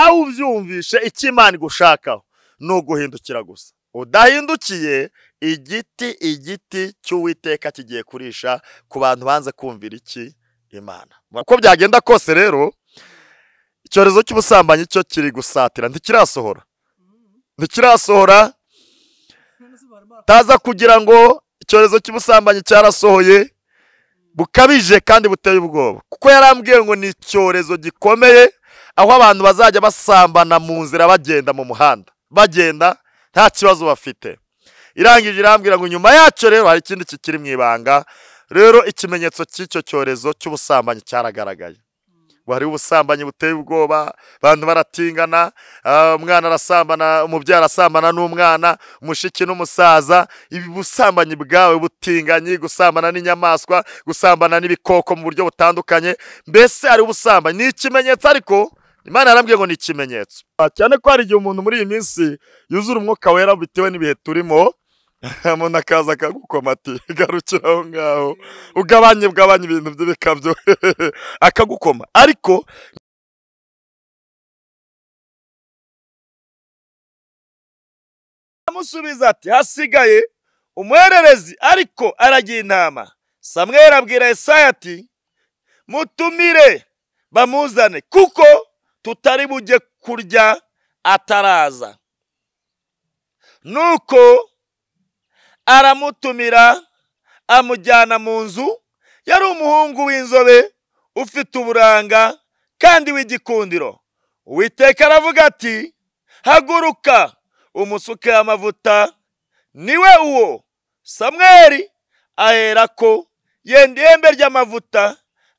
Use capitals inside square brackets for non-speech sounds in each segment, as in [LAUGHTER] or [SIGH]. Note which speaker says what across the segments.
Speaker 1: nawe ubyumvishe icyo imana igushakaho ni uguhindukira gusa udahindukiye igiti igiti cy'uwiteka kigiye kurisha ku bantu banze kumvira iki imana uko byagenda kose rero icyorezo cy'ubusambanyi cyo kiri gusatira ntikirasohora ntikirasohora taza kugira ngo icyorezo cy'ubusambanyi cyarasohoye bukabije kandi buteye ubwoba kuko yarambwiye ngo ni icyorezo gikomeye aho abantu bazajya basambana mu nzira bagenda mu muhanda bagenda nta kibazo bafite irangije irambwira ngo nyuma yacyo rero hari ikindi kikiri mu ibanga rero ikimenyetso cy'icyo cyorezo cy'ubusambanyi cyaragaragaye mm. wari ubusambanyi buteye ubwoba abantu baratingana ah, umwana arasambana umubyeyi arasambana n'umwana umushiki n'umusaza ubusambanyi bwawe butinganyi gusambana n'inyamaswa gusambana n'ibikoko mu buryo butandukanye mbese hari ubusambanyi ni ikimenyetso ariko imana yarambwiye ngo ni ikimenyetso cyane ko hari igihe umuntu muri iyi minsi yuzura umwuka wera bitewe n'ibihe turimo [LAUGHS] umuntu akaza akagukoma ati [LAUGHS] garukira aho ngaho ugabanye ugabanye ibintu bye bikabyo [LAUGHS] akagukoma ariko amusubiza ati hasigaye umuhererezi ariko aragira inama samwe abwira Yesaya ati mutumire bamuzane kuko tutari bujye kurya ataraza nuko aramutumira amujyana mu nzu yari umuhungu w'inzobe ufite uburanga kandi w'igikundiro witeka aravuga ati haguruka umusuke amavuta niwe uwo samweri ahera ko yenda ihembe ry'amavuta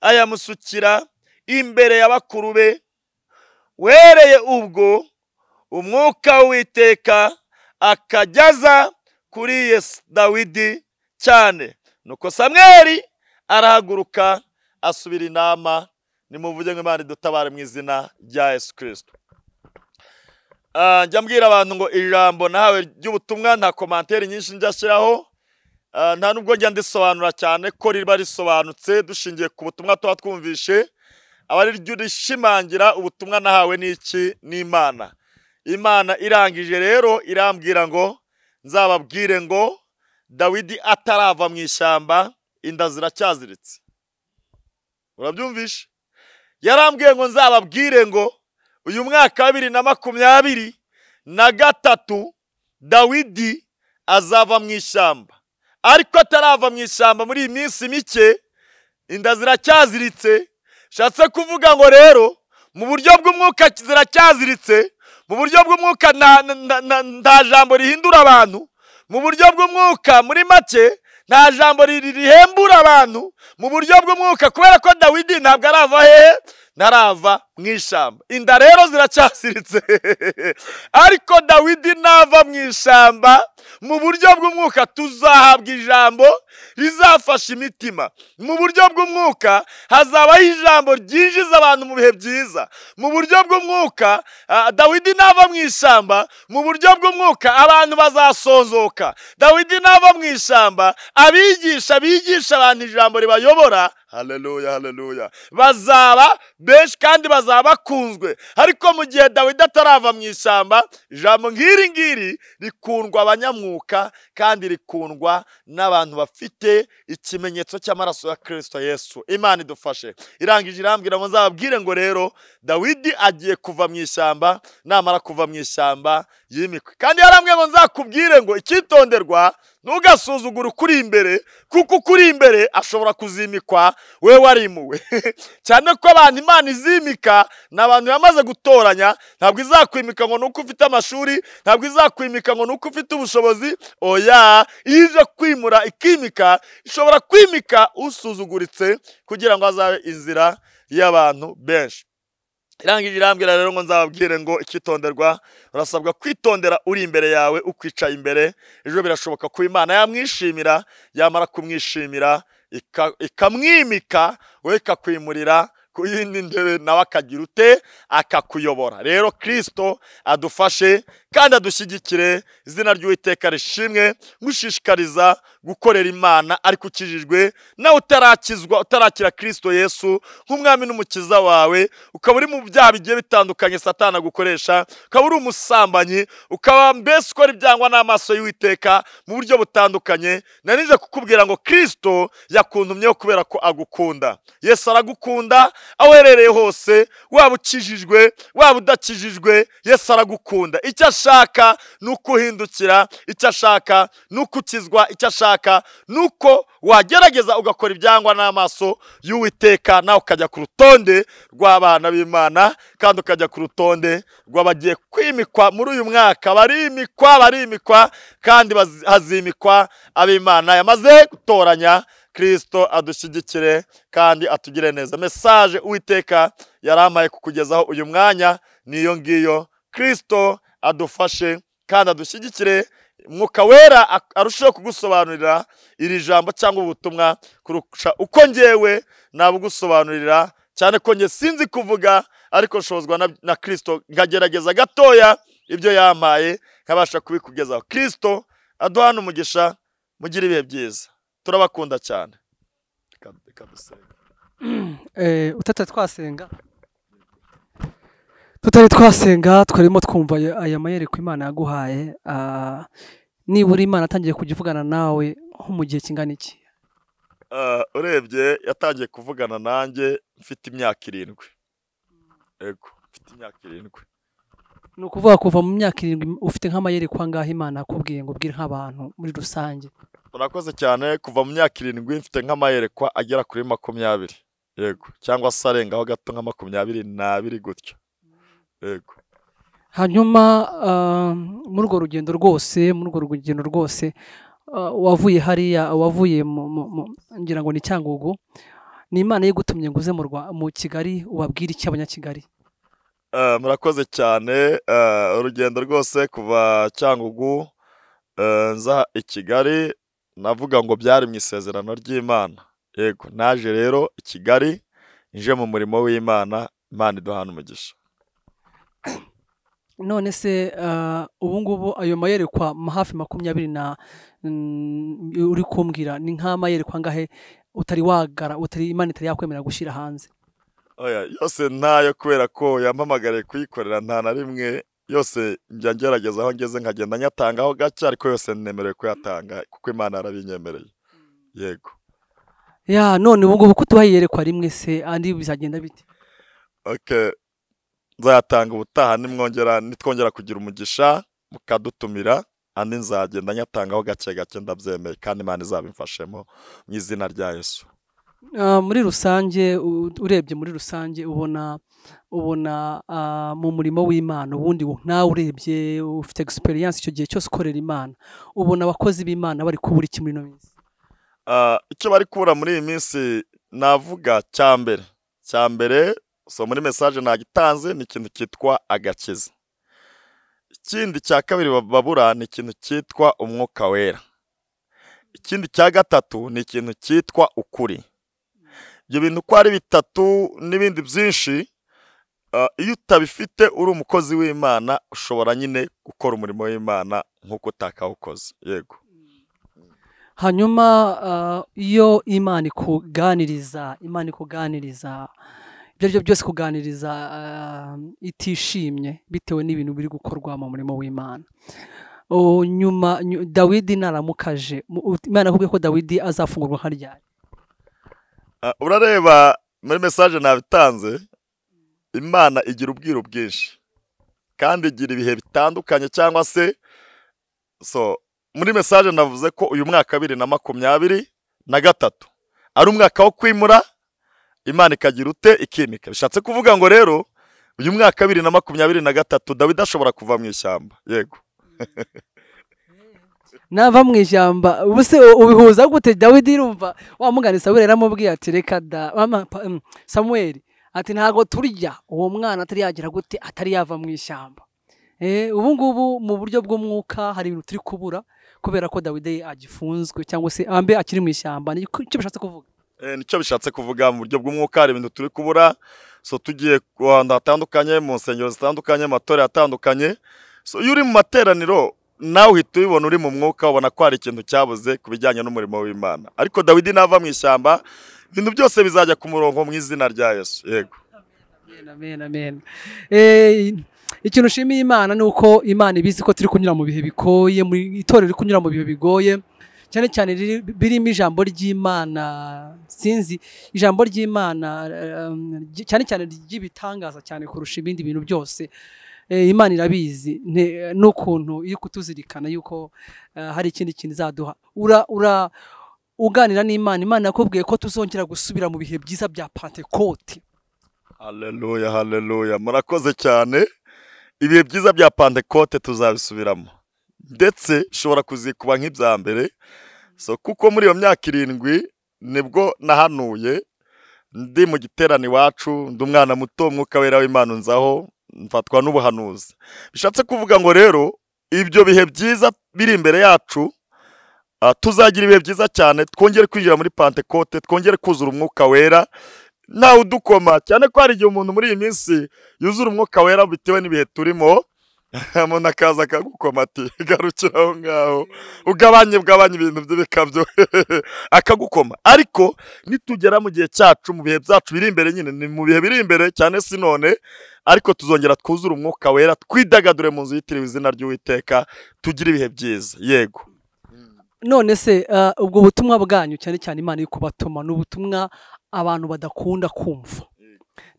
Speaker 1: ayamusukira imbere y'abakuru be wereye ubwo umwuka w'iteka akajyaza kuri dawidi cyane nuko samweri arahaguruka asubira inama nimuvuge ngo imana idutabare mu izina rya yesu kirisito ah, njya mbwira abantu ngo ijambo nawe ry'ubutumwa nta komantere nyinshi njya ashyiraho ah, nta nubwo njya ndisobanura cyane ko riba risobanutse dushingiye ku butumwa tuba twumvishe aba ari ryo rishimangira ubutumwa nahawe n'iki n'imana imana irangije rero irambwira ngo nzababwire ngo dawidi atarava mu ishyamba inda ziracyaziritse urabyumvishe yarambwiye ngo nzababwire ngo uyu mwaka wa bibiri na makumyabiri na gatatu dawidi azava mu ishyamba ariko atarava mu ishyamba muri iyi minsi mike inda ziracyaziritse shatse kuvuga ngo rero mu buryo bw'umwuka ziracyaziritse mu buryo bw'umwuka nta jambo rihindura abantu mu buryo bw'umwuka muri make nta jambo rihembura abantu mu buryo bw'umwuka kubera ko dawidi ntabwo arava narava mu ishyamba inda rero ziracasiritse [LAUGHS] ariko dawidi nava mu ishyamba mu buryo bw'umwuka tuzahabwa ijambo rizafasha imitima mu buryo bw'umwuka hazabaho ijambo ryinjiza abantu mu bihe byiza mu buryo bw'umwuka dawidi nava mu ishyamba mu buryo bw'umwuka abantu bazasozoka dawidi nava mu ishyamba abigisha bigisha abantu ijambo ribayobora haleluya haleluya bazaba benshi kandi bazaba bakunzwe ariko mu gihe dawidi atarava mu ishyamba ijambo nk'iri ngiri rikundwa abanyamwuka kandi rikundwa n'abantu bafite ikimenyetso cy'amaraso ya kirisito yesu imana idufashe irangije irambwira ngo nzababwire ngo rero dawidi agiye kuva mu ishyamba namara kuva mu ishyamba y'imikwe kandi yaramwe ngo nzakubwire ngo ikitonderwa ntugasuzugure ukuri imbere kuko ukuri imbere ashobora kuzimikwa we warimuwe [LAUGHS] cyane ko abantu imana izimika ni abantu yamaze gutoranya ntabwo izakwimika ngo uko ufite amashuri ntabwo izakwimika ngo uko ufite ubushobozi oya iyo ije kwimura ikimika ishobora kwimika usuzuguritse kugira ngo azabe inzira y'abantu benshi irangije irambwira rero ngo nzababwire ngo ikitonderwa urasabwa kwitondera uri imbere yawe ukwicaye imbere ejo birashoboka ko imana yamwishimira yamara kumwishimira ikamwimika we ikakwimurira ku yindi ndebe nawe akagira ute akakuyobora rero kirisito adufashe kandi adushyigikire izina ry'uwiteka rishimwe gushishikariza gukorera imana ariko ukijijwe nawe utarakizwa utarakira kirisito yesu nk'umwami n'umukiza wawe ukaba uri mu byaha bigiye bitandukanye satana gukoresha ukaba uri umusambanyi ukaba mbese ukora ibyangwa n'amaso y'uwiteka mu buryo butandukanye nanije kukubwira ngo kirisito yakuntumyeho kubera ko agukunda yesu aragukunda aho uherereye hose waba ukijijwe waba udakijijwe yesu aragukunda icyo ashaka ni ukuhindukira icyo ashaka ni ukukizwa icyo ashaka ushaka nuko wagerageza ugakora ibyangwa n'amaso y'uwiteka nawe ukajya ku rutonde rw'abana b'imana kandi ukajya ku rutonde rw'abagiye kwimikwa muri uyu mwaka barimikwa barimikwa kandi hazimikwa ab'imana yamaze gutoranya kirisito adushyigikire kandi atugire neza mesaje uwiteka yarampaye kukugezaho uyu mwanya niyo ngiyo kirisito adufashe kandi adushyigikire mwuka wera arushaho kugusobanurira iri jambo cyangwa ubutumwa kurusha uko ngewe nabugusobanurira cyane ko nge sinzi kuvuga ariko nshobozwa na kirisito nkagerageza gatoya ibyo yampaye nkabasha kubikugezaho kirisito aduhana umugisha mugire ibihe byiza turabakunda cyane
Speaker 2: [CLEARS THROAT] eh, utata twasenga tutari twasenga twarimo twumva aya mayereko imana yaguhaye ah, nibura imana atangiye kujya ivugana nawe nko mu gihe kingana iki
Speaker 1: ah, urebye yatangiye kuvugana nanjye mfite imyaka irindwi yego mfite imyaka irindwi
Speaker 2: ni ukuvuga kuva mu myaka irindwi ufite nk'amayereko angahe imana yakubwiye ngo ubwire nk'abantu muri rusange
Speaker 1: urakoze cyane kuva mu myaka irindwi mfite nk'amayerekwa agera kuri makumyabiri yego cyangwa se arengaho gato nka makumyabiri n'abiri gutyo
Speaker 2: hanyuma ah, muri urwo rugendo rwose muri urwo rugendo rwose ah, wavuye hariya wavuye ngira ngo ni cyangugu ni imana yigutumye nguze uze mu kigali ubabwire iki abanyakigali
Speaker 1: ah, murakoze cyane urugendo rwose kuva cyangugu nza i kigali navuga ngo byari mu isezerano ry'imana yego naje rero i kigali nje mu murimo w'imana imana iduhana umugisha
Speaker 2: none se eh, ubu ngubu ayo mayerekwa hafi makumyabiri na mm, uri kumbwira ni nk'amayerekwa ngahe utari wagara utari imana itari yakwemera gushyira hanze
Speaker 1: oya yose ntayo kubera ko yampamagariye kuyikorera nta na rimwe yose njya ngerageza aho ngeze nkagenda nyatanga aho gake ariko yose ntemerewe kuyatanga kuko imana arabinyemereye mm. yego
Speaker 2: ya none ubu ngubu ko tubayerekwa rimwe se andi bizagenda bite
Speaker 1: nzayatanga ubutaha nimwongera nitwongera kugira umugisha mukadutumira andi nzagenda nyatangaho gake gake ndabyemeye kandi imana izabimfashemo mu izina rya Yesu
Speaker 2: ah, muri rusange urebye muri rusange ubona ubona ah, mu murimo w'imana ubundi nawe urebye ufite egisperiyanse icyo gihe cyose ukorera imana ubona abakozi b'imana bari kubura iki muri ino minsi
Speaker 1: ah, icyo bari kubura muri iyi minsi navuga cya mbere cya mbere so muri mesaje nagitanze ni ikintu cyitwa agakiza ikindi cya kabiri babura ni ikintu cyitwa umwuka wera ikindi cya gatatu ni ikintu cyitwa ukuri ibyo bintu uko ari bitatu n'ibindi byinshi ah, iyo utabifite uri umukozi w'imana ushobora nyine gukora umurimo w'imana nk'uko utakawukoze yego
Speaker 2: hanyuma ah, iyo imana ikuganiriza imana ikuganiriza ibyo ari byo byose kuganiriza eh, itishimye bitewe n'ibintu biri gukorwa mu murimo w'imana nyuma dawidi naramukaje imana akubwiye ko dawidi azafungurwa nkaryari
Speaker 1: eh, urareba muri mesaje nabitanze imana igira ubwiru bwinshi kandi igira ibihe bitandukanye cyangwa se so muri mesaje navuze ko uyu mwaka bibiri na makumyabiri na gatatu ari umwaka wo kwimura imana ikagira ute ikimika bishatse kuvuga ngo rero uyu mwaka bibiri na makumyabiri na gatatu dawidi ashobora kuva mu ishyamba yego
Speaker 2: nava mu ishyamba ubuse ubihuza gute dawidi irumva wa mugani yaramubwiye ati reka da mm, samuweli ati ntabwo turya uwo mwana atari yagira gute atari yava mu ishyamba eh, ubu ngubu mu buryo bw'umwuka hari ibintu turi kubura kubera ko dawidi agifunzwe cyangwa se ambe akiri mu ishyamba nicyo bishatse kuvuga
Speaker 1: Eh, nicyo bishatse kuvuga mu buryo bw'umwuka hari ibintu turi kubura so tugiye ku hantu hatandukanye mu nsengero zitandukanye amatora atandukanye so iyo uri mu materaniro nawe uhita ubibona uri mu mwuka ubona ko hari ikintu cyabuze ku bijyanye n'umurimo w'imana ariko dawidi nava mu ishyamba ibintu byose bizajya ku murongo mu izina rya yesu yego
Speaker 2: eh, ikintu ushimiye imana ni uko imana ibizi ko turi kunyura mu bihe bigoye itorero riri kunyura mu bihe bigoye cyane cyane birimo ijambo ry'imana sinzi ijambo ry'imana eh, eh, cyane cyane ry'ibitangaza cyane kurusha ibindi bintu byose eh, imana irabizi n'ukuntu iyo kutuzirikana yuko hari ikindi kintu izaduha uganira n'imana imana yakubwiye ko tuzongera gusubira mu bihe byiza bya pantekote
Speaker 1: hareruya hareruya murakoze cyane ibihe byiza bya pantekote tuzabisubiramo ndetse ushobora kuzikuba nk'ibya mbere So kuko muri iyo myaka irindwi nibwo nahanuye ndi mu giterane iwacu ndi umwana muto umwuka wera w'Imana unzaho mfatwa n'ubuhanuzi bishatse kuvuga ngo rero ibyo bihe byiza biri imbere yacu ah, tuzagira ibihe byiza cyane twongere kwinjira muri pantekote twongere kuzura umwuka wera ntawe udukoma cyane ko hari igihe umuntu muri iyi minsi yuzura umwuka wera bitewe n'ibihe turimo hamwe akaza akagukoma ati [LAUGHS] garukira aho ngaho ugabanye ugabanye ibintu bye bikabyo [LAUGHS] akagukoma ariko nitugera mu gihe cyacu mu bihe byacu biri imbere nyine ni mu bihe biri imbere cyane si none ariko tuzongera twuzure umwuka wera twidagadure mu nzu yitiriwe izina ry'uwiteka tugire ibihe byiza yego
Speaker 2: none se eh, ubwo butumwa bwanyu cyane cyane imana yo kubatuma ni ubutumwa abantu badakunda kumva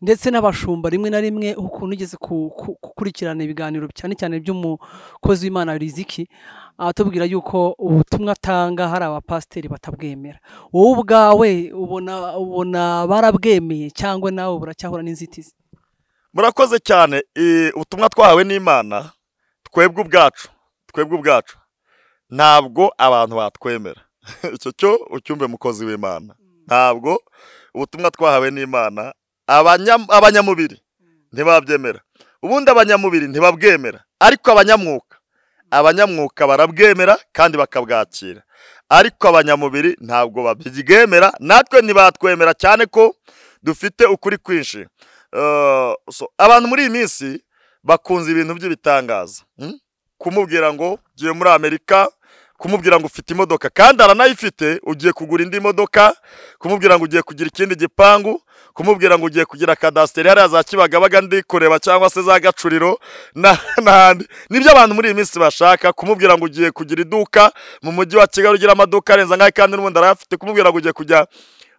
Speaker 2: ndetse n'abashumba rimwe na rimwe ukuntu ugeze gukurikirana ibiganiro cyane cyane by'umukozi w'imana riziki ah, atubwira yuko ubutumwa atanga hari abapasiteri batabwemera wowe ubwawe ubona ubona barabwemeye cyangwa nawe buracyahura n'inzitizi
Speaker 1: murakoze cyane ubutumwa twahawe n'imana twebwe ubwacu twebwe ubwacu ntabwo abantu batwemera [LAUGHS] icyo cyo ucyumve mukozi w'imana ntabwo ubutumwa twahawe n'imana abanyamubiri ntibabyemera ubundi abanyamubiri ntibabwemera ariko abanyamwuka abanyamwuka barabwemera kandi bakabwakira ariko abanyamubiri ntabwo babwemera natwe ntibatwemera cyane ko dufite ukuri kwinshi eh, abantu muri iyi minsi bakunze ibintu by'ibitangaza hmm? kumubwira ngo ugiye muri amerika kumubwira ngo ufite imodoka kandi aranayifite ugiye kugura indi modoka kumubwira ngo ugiye kugira ikindi gipangu kumubwira ngo ugiye kugira kadasiteri hariya za kibagabaga ndi kureba cyangwa se za gacuriro n'ahandi nibyo abantu muri iyi minsi bashaka kumubwira ngo ugiye kugira iduka mu mujyi wa kigali ugira amaduka arenze nk'ayo kandi n'ubundi arayafite kumubwira ngo ugiye kujya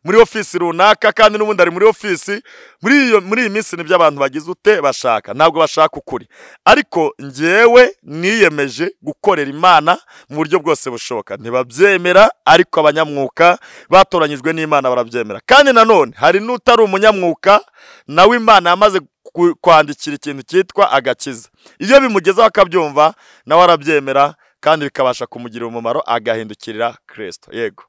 Speaker 1: muri ofisi runaka kandi n'ubundi ari muri ofisi muri iyi minsi nibyo abantu bagize ute bashaka ntabwo bashaka ukuri ariko njyewe niyemeje gukorera imana mu buryo bwose bushoboka ntibabyemera ariko abanyamwuka batoranyijwe n'imana barabyemera kandi nanone hari n'utari umunyamwuka nawe imana yamaze kwandikira ikintu cyitwa agakiza iyo bimugezeho akabyumva nawe arabyemera kandi bikabasha kumugirira umumaro agahindukirira kirisito yego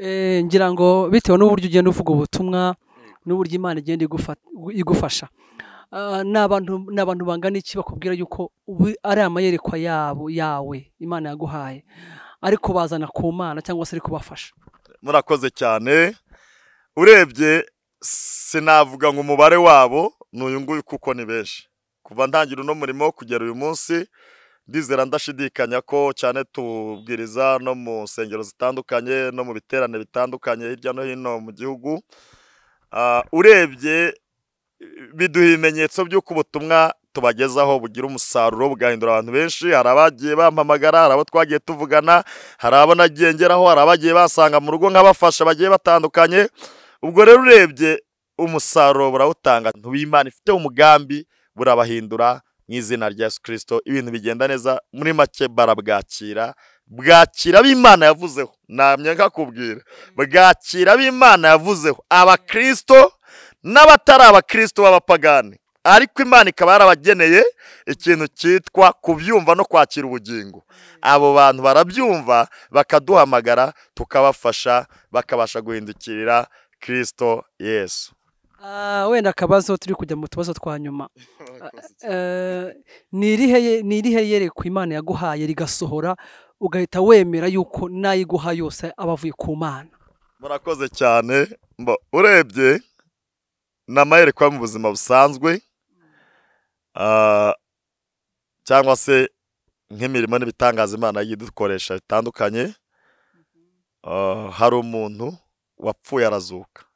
Speaker 2: Eh, ngira ngo bitewe n'uburyo ugenda uvuga ubutumwa n'uburyo imana igenda igufasha ah, ni abantu bangana iki bakubwira yuko ari amayerekwa yabo yawe imana yaguhaye ariko bazana ku mana cyangwa se ari kubafasha
Speaker 1: murakoze cyane urebye sinavuga ngo umubare wabo ni uyu nguyu kuko ni benshi kuva ntangira uno murimo kugera uyu munsi ndizera ndashidikanya ko cyane tubwiriza no mu nsengero zitandukanye no mu biterane bitandukanye hirya no hino mu gihugu ah, urebye biduha ibimenyetso by'uko ubutumwa tubagezaho bugira umusaruro bugahindura abantu benshi hari abagiye bampamagara hari abo twagiye tuvugana hari abo nagengeraho hari abagiye basanga mu rugo nk'abafasha bagiye batandukanye ubwo rero urebye umusaruro burawutanga w'imana ifite umugambi burabahindura mu izina rya Yesu kirisito ibintu bigenda neza muri make barabwakira bwakira b'imana yavuzeho namye nkakubwira bwakira b'imana yavuzeho abakirisito n'abatari abakirisito b'abapagani ariko imana ikaba yarabageneye ikintu cyitwa kubyumva no kwakira ubugingo abo bantu barabyumva bakaduhamagara tukabafasha bakabasha guhindukirira kirisito yesu
Speaker 2: Ah, wenda akabazo turi kujya mu tubazo twa nyuma [LAUGHS] eh, ni irihe yerekwa imana yaguhaye rigasohora ugahita wemera yuko n'ayiguha yose aba avuye ku mana
Speaker 1: murakoze cyane urebye ni amayerekwa mu buzima busanzwe ah, cyangwa se nk'imirimo n'ibitangaza imana yidukoresha bitandukanye ah, hari umuntu wapfuye arazuka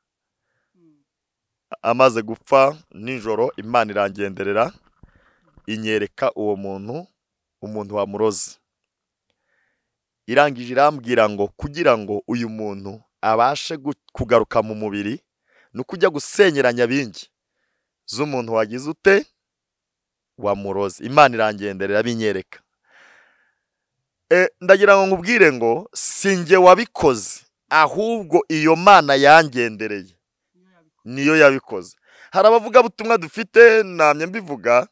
Speaker 1: amaze gupfa nijoro imana irangenderera inyereka uwo muntu umuntu wamuroze irangije irambwira ngo kugira ngo uyu muntu abashe kugaruka mu mubiri ni ukujya gusenyeranya bingi z'umuntu wagize ute wamuroze imana irangenderera binyereka e, ndagira ngo nkubwire ngo si njye wabikoze ahubwo iyo mana yangendereye niyo yabikoze hari abavugabutumwa dufite namye mbivuga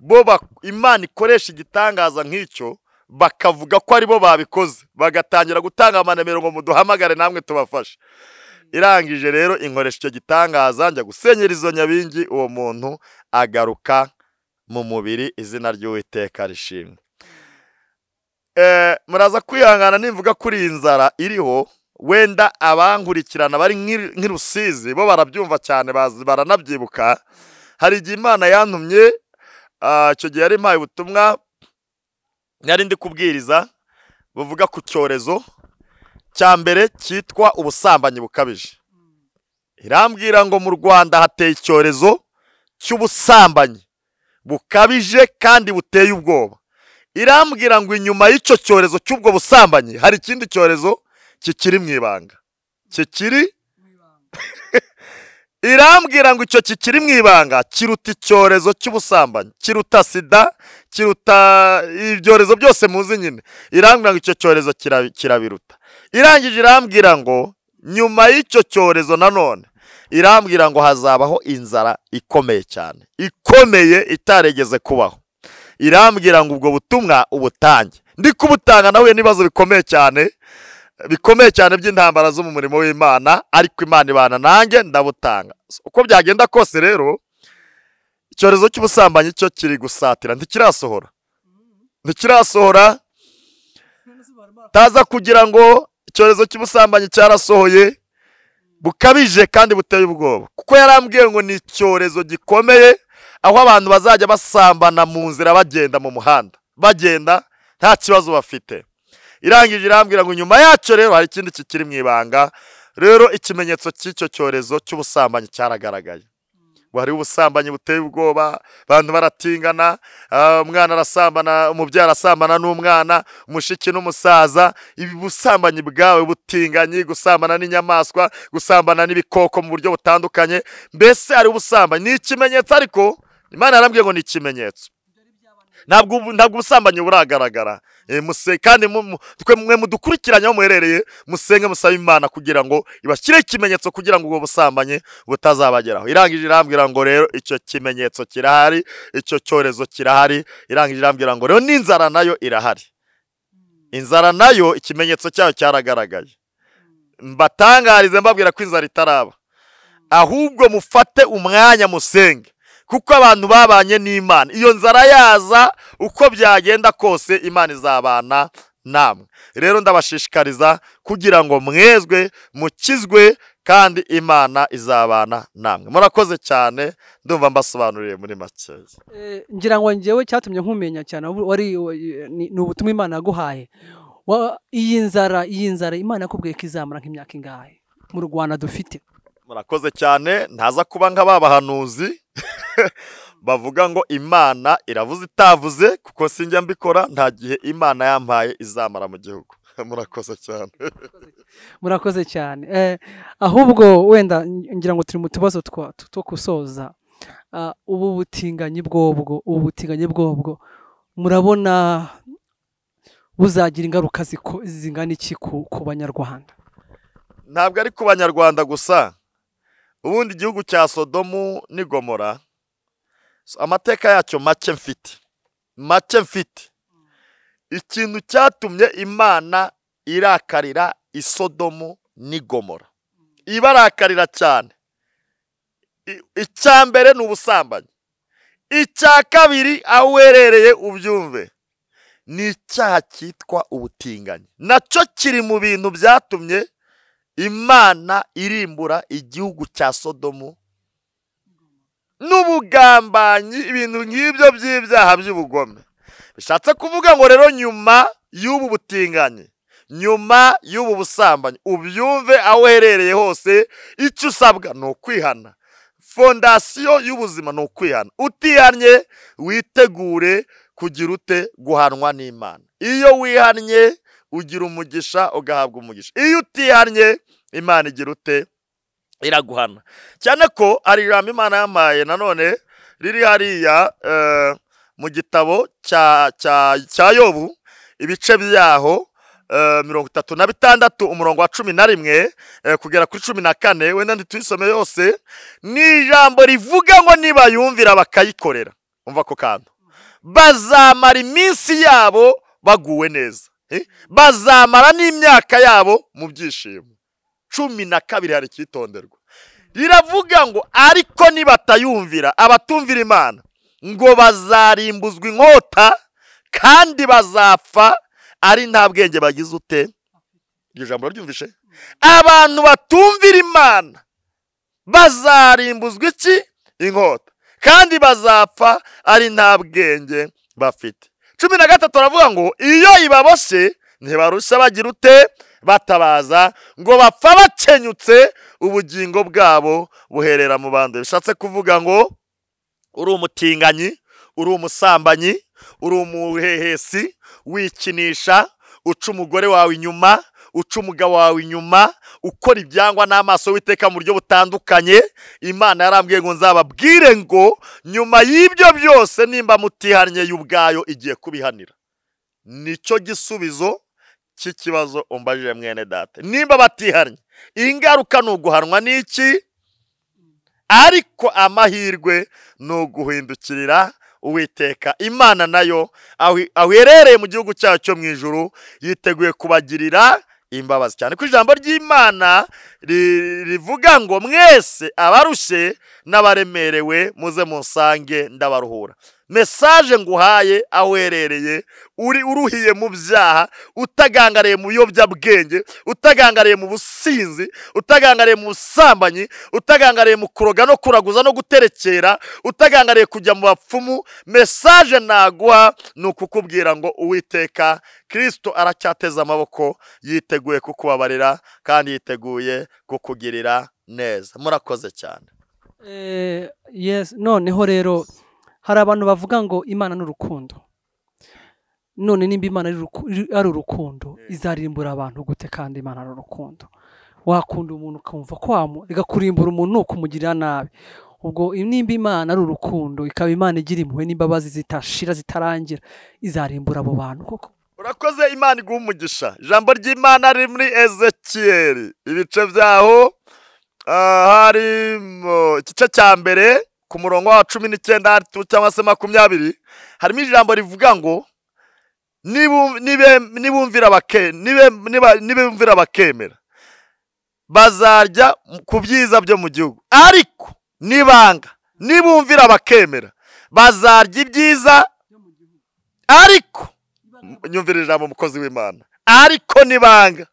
Speaker 1: bo imana ikoresha igitangaza nk'icyo bakavuga ko aribo babikoze bagatangira gutanga amanimero ngo muduhamagare namwe tubafashe irangije rero inkoresha icyo gitangaza njya gusenyera izo nyabingi uwo muntu agaruka mu mubiri izina ry'uwiteka rishimwe eh, muraza kwihangana nimvuga kuri iyi nzara iriho wenda abankurikirana bari nk'irusizi bo barabyumva cyane baranabyibuka hari igihe imana yantumye ah, icyo gihe yari impaye ubutumwa yari ndi kubwiriza buvuga ku cyorezo cya mbere cyitwa ubusambanyi bukabije irambwira ngo mu rwanda hateye icyorezo cy'ubusambanyi bukabije kandi buteye ubwoba irambwira ngo inyuma y'icyo cyorezo cy'ubwo busambanyi hari ikindi cyorezo kikiri mu ibanga kikiri irambwira ngo icyo kikiri mu ibanga kiruta icyorezo cy'ubusambanyi kiruta sida kiruta ibyorezo byose muzi nyine irambwira ngo icyo cyorezo kirabiruta irangije irambwira ngo nyuma y'icyo cyorezo nanone irambwira ngo hazabaho inzara ikomeye cyane ikomeye itaregeze kubaho irambwira ngo ubwo butumwa ubutange ndi kubutanga nahuye n'ibibazo bikomeye cyane bikomeye cyane by'intambara zo mu murimo w'imana ariko imana ibana nanjye ndabutanga uko byagenda kose rero icyorezo cy'ubusambanyi cyo kiri gusatira ntikirasohora ntikirasohora taza kugira ngo icyorezo cy'ubusambanyi cyarasohoye bukabije kandi buteye ubwoba kuko yarambwiye ngo ni icyorezo gikomeye aho abantu bazajya basambana mu nzira bagenda mu muhanda bagenda nta kibazo bafite irangije irambwira ngo nyuma yacyo rero hari ikindi kikiri mu ibanga rero ikimenyetso cy'icyo cyorezo cy'ubusambanyi cyaragaragaye mm. wari ubusambanyi buteye ubwoba abantu baratingana ah, umwana arasambana umubyeyi arasambana n'umwana umushiki n'umusaza ibi ubusambanyi bwawe butinganyi gusambana n'inyamaswa gusambana n'ibikoko mu buryo butandukanye mbese ari ubusambanyi ni ikimenyetso ariko imana yarambwiye ngo ni ikimenyetso ntabwo ubusambanyi buragaragara Eh, kandi twe mwe mudukurikiranye aho muherereye musenge musaba imana kugira ngo ibashyireho ikimenyetso kugira ngo ubwo busambanye butazabageraho irangije irambwira ngo rero icyo kimenyetso kirahari icyo cyorezo kirahari irangije irambwira ngo rero n'inzara nayo irahari inzara nayo ikimenyetso cyayo cyaragaragaye mbatangarize mbabwira ko inzara itaraba ahubwo mufate umwanya musenge kuko abantu babanye n'imana iyo nzara yaza uko byagenda kose imana izabana namwe rero ndabashishikariza kugira ngo mwezwe mukizwe kandi imana izabana namwe murakoze cyane ndumva mbasobanuriye muri makeya
Speaker 2: eh, ngira ngo ngewe cyatumye nkumenya cyane ni ubutumwa imana yaguhaye iyi nzara iyi nzara imana yakubwiye ko izamara nk'imyaka ingahe mu rwanda dufite
Speaker 1: murakoze cyane ntaza kuba nk'abahanuzi [LAUGHS] bavuga ngo imana iravuze itavuze kuko sinjya mbikora nta gihe imana yampaye izamara mu gihugu [LAUGHS] murakoze cyane [LAUGHS]
Speaker 2: murakoze cyane eh, ahubwo wenda ngira ngo turi mu tubazo two gusoza ah, ubu butinganyi bwobwo ubu butinganyi bwobwo murabona buzagira ingaruka zingana iki ku banyarwanda
Speaker 1: ntabwo ari ku banyarwanda gusa ubundi igihugu cya sodomu nigomora amateka yacyo make mfite make mfite ikintu cyatumye imana irakarira isodomu nigomora ibarakarira cyane icya mbere ni ubusambanyi icya kabiri aho uherereye ubyumve ni icyaha cyitwa ubutinganyi nacyo kiri mu bintu byatumye imana irimbura igihugu cya sodomu n'ubugambanyi ibintu nk'ibyo by'ibyaha by'ubugome bishatse kuvuga ngo rero nyuma y'ubu butinganyi nyuma y'ubu busambanyi ubyumve aho uherereye hose icyo usabwa ni ukwihana fondasiyo y'ubuzima ni ukwihana utihannye witegure kugira ute guhanwa n'imana iyo wihannye ugira umugisha ugahabwa umugisha iyo utihannye imana igira ute iraguhana cyane ko hari ijambo imana yamaye nanone riri hariya eh, mu gitabo cya yobu ibice byaho eh, mirongo itatu na bitandatu umurongo wa cumi na rimwe eh, kugera kuri cumi na kane wenda ntituyisome yose ni ijambo rivuga ngo nibayumvira bakayikorera umva ako kantu bazamara iminsi yabo baguwe neza bazamara n'imyaka yabo mu byishimo cumi na kabiri hari icyitonderwa riravuga ngo ariko nibatayumvira abatumvira imana ngo bazarimbuzwa inkota kandi bazapfa ari nta bwenge bagize ute iryo jambo uraryumvishe abantu batumvira imana bazarimbuzwa iki inkota kandi bazapfa ari nta bwenge bafite cumi na gatatu aravuga ngo iyo ibabose ntibarushya bagira ute batabaza ngo bapfa bakenyutse ubugingo bwabo buherera mu bantu bishatse kuvuga ngo uri umutinganyi uri umusambanyi uri umuhehesi wikinisha uca umugore wawe inyuma uca umugabo wawe inyuma ukora ibyangwa n'amaso witeka mu buryo butandukanye imana yarambwiye ngo nzababwire ngo nyuma y'ibyo byose nimba mutihannye y'ubwayo igiye kubihanira nicyo gisubizo cy'ikibazo umbajije mwene data nimba batihannye ingaruka ni uguhanwa n'iki ariko amahirwe ni uguhindukirira uwiteka imana nayo aho iherereye mu gihugu cyacyo mu ijoro yiteguye kubagirira imbabazi cyane ko ijambo ry'imana rivuga ngo mwese abarushe n'abaremerewe muze musange ndabaruhura mesaje nguhaye awerereye uri uruhiye mu byaha utagangariye mu biyobyabwenge utagangariye mu businzi utagangariye mu busambanyi utagangariye mu kuroga no kuraguza no guterekera utagangariye kujya mu bapfumu mesaje naguha ni ukukubwira ngo uwiteka kirisito aracyateze amaboko yiteguye kukubabarira kandi yiteguye bwo kugirira neza murakoze cyane
Speaker 2: eh, noneho rero hari abantu bavuga ngo imana ni urukundo none nimba imana ari urukundo eh. izarimbura abantu gute kandi imana ari urukundo wakunda umuntu ukumva ko igakurimbura umuntu ukumugirira nabi ubwo nimba imana ari urukundo ikaba imana igira impuhwe n'imbabazi zitashira zitarangira izarimbura abo bantu koko
Speaker 1: urakoze imana iguha umugisha ijambo ry'imana riri muri ezekiyeri ibice byaho harimo igice cya mbere ku murongo wa cumi n'icyenda cyangwa se makumyabiri harimo ijambo rivuga ngo nibumvira bakemera bazarya ku byiza byo mu gihugu ariko nibanga nibumvira bakemera bazarya ibyiza ariko nyumvira ijambo umukozi w'imana ariko n'ibanga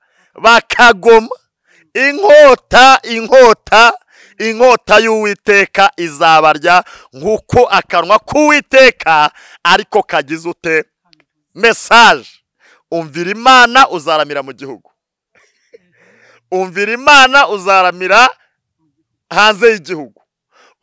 Speaker 1: bakagoma inkota inkota inkota y'uwiteka izabarya nk'uko akanwa k'uwiteka ariko kagize ute mesaje umvira imana uzaramira mu gihugu umvira imana uzaramira hanze y'igihugu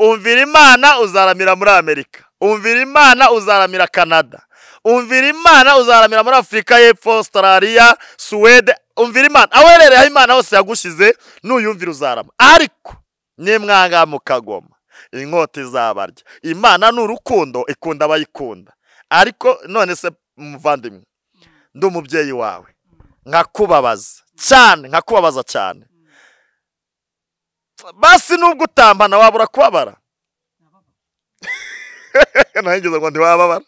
Speaker 1: umvira imana uzaramira muri amerika umvira imana uzaramira canada umvira imana uzaramira muri afurika y'epfo Australia suwede umvira imana aho uherereye aho imana hose yagushyize nuyumvira uzarama ariko nimwanga mu kagoma inkota izabarya imana ni urukundo ikunda abayikunda ariko none se muvandimwe ndi umubyeyi wawe nkakubabaza cyane nkakubabaza cyane basi nubwo utambana wabura kubabara [LAUGHS] ntabwo ngo ntiwababara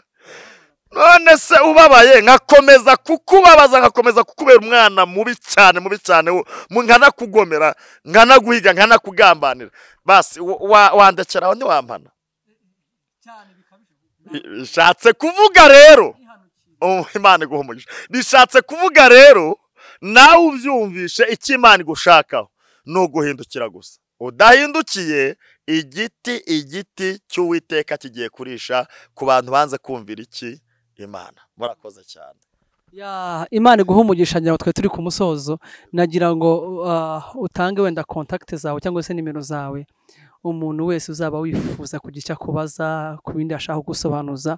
Speaker 1: none se ubabaye nkakomeza kukubabaza nkakomeza kukubera umwana mubi cyane mubi cyane nkanakugomera nkanaguhiga nkanakugambanira basi wandekeraho ntiwampana bishatse kuvuga rero oh, imana iguha umugisha bishatse kuvuga rero nawe ubyumvishe icyo imana igushakaho ni uguhindukira gusa udahindukiye igiti igiti cy'uwiteka kigiye kurisha ku bantu banze kumvira iki imana murakoze cyane
Speaker 2: imana iguha umugisha ngira ngo twe turi ku musozo nagira ngo uh, utange wenda kontakiti zawe cyangwa se nimero zawe umuntu wese uzaba wifuza kugira icyo akubaza ku bindi ashaka gusobanuza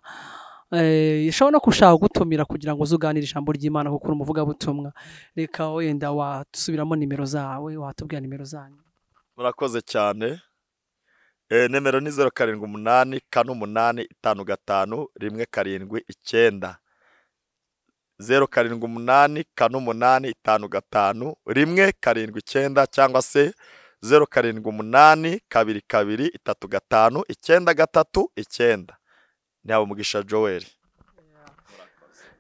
Speaker 2: eh, ishobora no gushaka gutumira kugira ngo uze ijambo ry'imana kuko uri umuvugabutumwa reka wenda wasubiramo nimero zawe watubwira nimero zanyu
Speaker 1: murakoze cyane Eh, nimero ni zeru karindwi umunani kane umunani itanu gatanu rimwe karindwi icyenda zeru karindwi umunani kane umunani itanu gatanu rimwe karindwi icyenda cyangwa se zeru karindwi umunani kabiri kabiri itatu gatanu icyenda gatatu icyenda ni habumugisha joel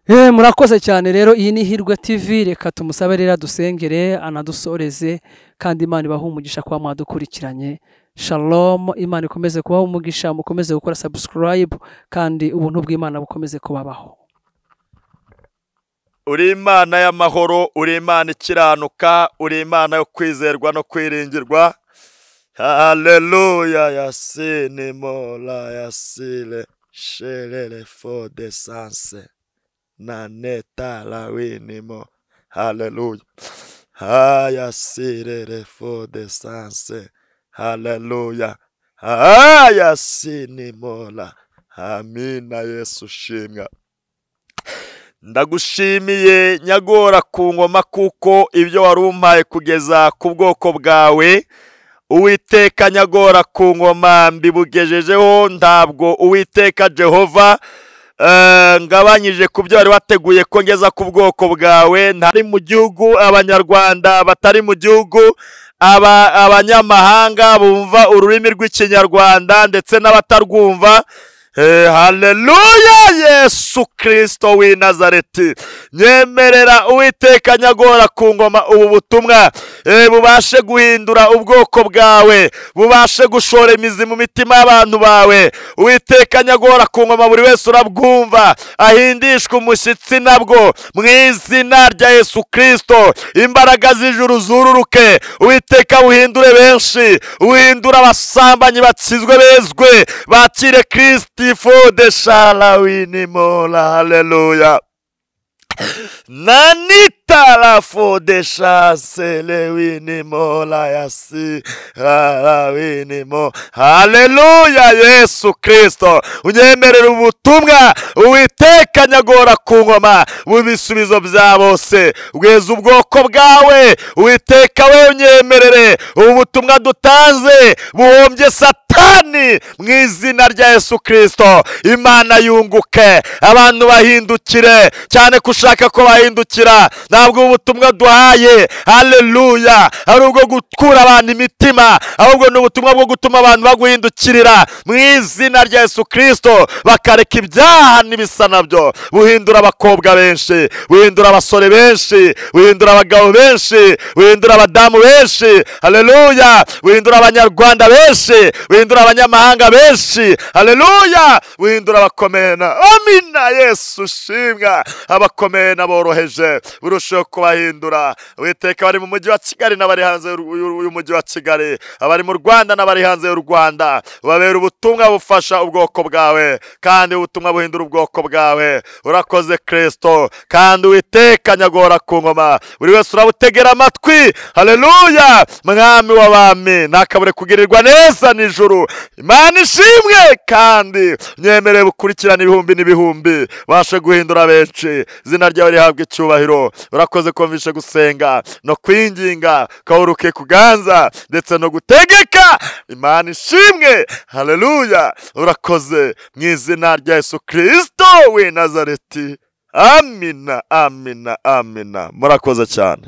Speaker 2: Eh, murakoze cyane rero iyi ni hirwe tivi reka tumusabe rero dusengere anadusoreze kandi imana ibahe umugisha kuba mwadukurikiranye shalom imana ikomeze kubaho umugisha mukomeze gukora sabusikarayibu kandi ubuntu bw'imana bukomeze kubabaho
Speaker 1: uri imana y'amahoro uri imana ikiranuka uri imana yo kwizerwa no kwiringirwa haleluya yasinimora yasire sherere fode sanse nane tala winimo haleluya haya sirere fo de sanse haleluya haya sinimola amina yesu ushimwa ndagushimiye nyagora ku ngoma kuko ibyo wari kugeza ku bwoko bwawe uwiteka nyagora ku ngoma mbibugejejeho ntabwo uwiteka jehova Eh, ngabanyije ku byo wari wateguye ko ngeza ku bwoko bwawe ntari mu gihugu abanyarwanda batari mu gihugu abanyamahanga bumva ururimi rw'ikinyarwanda ndetse n'abatarwumva Eh, haleluya yesu kirisito w'i nazareti nyemerera uwiteka nyagora ku ngoma ubu butumwa eh, bubashe guhindura ubwoko bwawe bubashe gushora imizi mu mitima y'abantu bawe uwiteka nyagora ku ngoma buri wese urabwumva ahindishwe umushyitsi nabwo mu izina rya yesu kirisito imbaraga z'ijuru zururuke uwiteka buhindure benshi uhindura abasambanyi bakizwe bezwe bakire kirisiti il de des mola, hallelujah. Nani tarafodesha selewini mola yasi harawini mo haleluya yesu kristo unyemerera ubutumwa uwiteka nyagora ku ngoma wibisubizo bya bose bweza ubwoko bwawe uwiteka we unyemerere ubutumwa dutanze buhombye satani mu izina rya yesu kristo imana yunguke abantu bahindukire cyane kushaka ko bahindukira ntabwo ubu butumwa duhaye hareruya ari ubwo gukura abantu imitima ahubwo ni ubutumwa bwo gutuma abantu baguhindukirira mu izina rya Yesu kirisito bakareka ibyaha n'ibisa nabyo buhindura abakobwa benshi buhindura abasore benshi buhindura abagabo benshi buhindura abadamu benshi hareruya buhindura abanyarwanda benshi buhindura abanyamahanga benshi hareruya buhindura abakomeye na amina yesu ushimwa abakomeye n'aboroheje burusha urusheho kubahindura witeka bari mu mujyi wa kigali n'abari hanze y'umujyi wa kigali abari mu rwanda n'abari hanze y'u rwanda ubabera ubutumwa bufasha ubwoko bwawe kandi ubutumwa buhindura ubwoko bwawe urakoze kirisito kandi witeka nyagora ku ngoma buri wese urabutegera amatwi hareruya mwami w'abami ntakabure kugirirwa neza nijoro imana ishimwe kandi nyemerewe gukurikirana ibihumbi n'ibihumbi bashe guhindura benshi izina ryawe rihabwa icyubahiro urakoze kumvisha gusenga no kwinginga kaburuke kuganza ndetse no gutegeka imana ishimwe hareruya urakoze mu izina rya Yesu kirisito we nazareti amina amina amina murakoze cyane